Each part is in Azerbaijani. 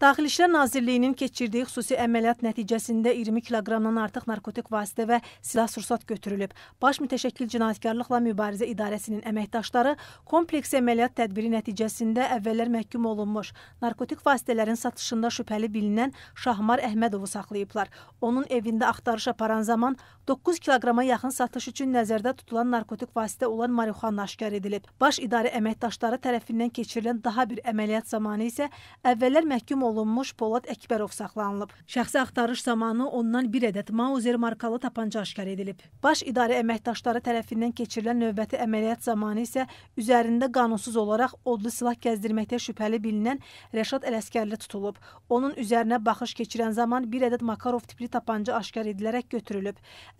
Daxili İşlər Nazirliyinin keçirdiyi xüsusi əməliyyat nəticəsində 20 kiloqramdan artıq narkotik vasitə və silah-sursat götürülüb. Baş mütəşəkkil cinayətkarlıqla mübarizə idarəsinin əməkdaşları kompleks əməliyyat tədbiri nəticəsində əvvəllər məhkum olunmuş narkotik vasitələrin satışında şübhəli bilinən Şahmar Əhmədovu saxlayıblar. Onun evində axtarış aparan zaman 9 kiloqrama yaxın satış üçün nəzərdə tutulan narkotik vasitə olan marixuana aşkar edilib. Baş idarə əməkdaşları tərəfindən keçirilən daha bir əməliyyat zamanı isə əvvəllər məhkum olunmuş Polad Əkbərov saxlanılıb. Şəxsi axtarış zamanı ondan bir ədəd Mauser markalı tapanca aşkar edilib. Baş idarə əməkdaşları tərəfindən keçirilən növbəti əməliyyat zamanı isə üzərində qanunsuz olaraq odlu silah gəzdirməkdə şübhəli bilinən Rəşad Ələskərli tutulub. Onun üzərinə baxış keçirən zaman bir ədəd Makarov tipli tapanca aşkar edilərək götürülüb.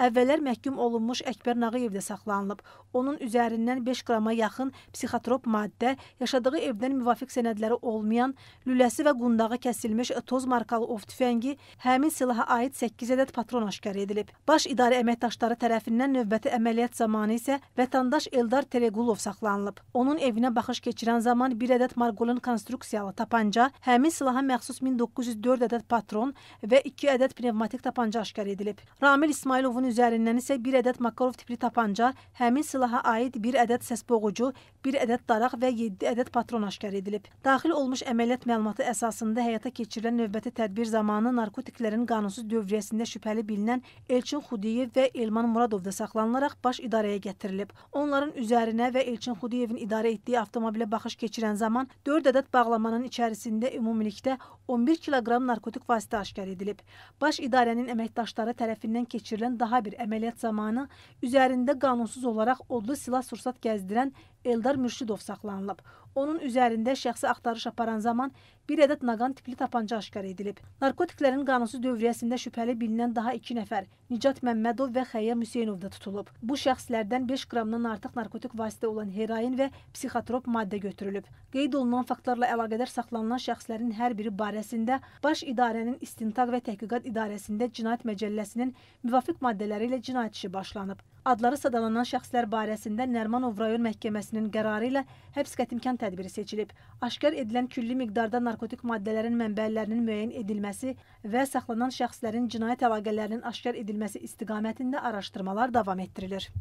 Əvvəllər məhkum olunmuş Əkbər Nağıyevdə saxlanılıb. Onun üzərindən 5 qrama yaxın psixotrop maddə, yaşadığı evdən müvafiq sənədləri olmayan lüləsi və qundağı kəsilmiş toz markalı ov tüfəngi, həmin silaha aid 8 ədəd patron aşkar edilib. Baş idarə əməkdaşları tərəfindən növbəti əməliyyat zamanı isə vətəndaş Eldar Telequlov saxlanılıb. Onun evinə baxış keçirən zaman bir ədəd Margolin konstruksiyalı tapanca, həmin silaha məxsus 1904 ədəd patron və 2 ədəd pnevmatik tapanca aşkar edilib. Ramil İsmailovun üzərindən isə 1 ədəd Makarov tipli tapanca, həmin silaha aid 1 ədəd səs boğucu, 1 ədəd daraq və 7 ədəd patron aşkar edilib. Daxil olmuş əməliyyat məlumatı əsasında həyata keçirilən növbəti tədbir zamanı narkotiklərin qanunsuz dövriyyəsində şübhəli bilinən Elçin Xudiyev və Elman Muradov da saxlanılaraq baş idarəyə gətirilib. Onların üzərinə və Elçin Xudiyevin idarə etdiyi avtomobilə baxış keçirən zaman 4 ədəd bağlamanın içərisində ümumilikdə 11 kiloqram narkotik vasitə aşkar edilib. Baş idarənin əməkdaşları tərəfindən keçirilən daha bir əməliyyat zamanı üzərində qanunsuz olaraq odlu silah-sursat gəzdirən Eldar Mürşidov saxlanılıb. Onun üzərində şəxsi axtarış aparan zaman bir ədəd naqan tipli tapanca aşkar edilib. Narkotiklərin qanunsuz dövriyyəsində şübhəli bilinən daha 2 nəfər Nicat Məmmədov və Xəyyam Hüseynov da tutulub. Bu şəxslərdən 5 qramdan artıq narkotik vasitə olan heroin və psixotrop maddə götürülüb. Qeyd olunan faktlarla əlaqədar saxlanılan şəxslərin hər biri barəsində Baş İdarənin İstintaq və Təhqiqat İdarəsində Cinayət Məcəlləsinin müvafiq maddələri ilə cinayət işi başlanıb. Adları sadalanan şəxslər barəsində Nərmanov rayon məhkəməsinin qərarı ilə həbs qətimkan tədbiri seçilib. Aşkar edilən külli miqdarda narkotik maddələrin vəsailərin mənbələrinin müəyyən edilməsi və saxlanan şəxslərin cinayət əlaqələrinin aşkar edilməsi istiqamətində araşdırmalar davam etdirilir.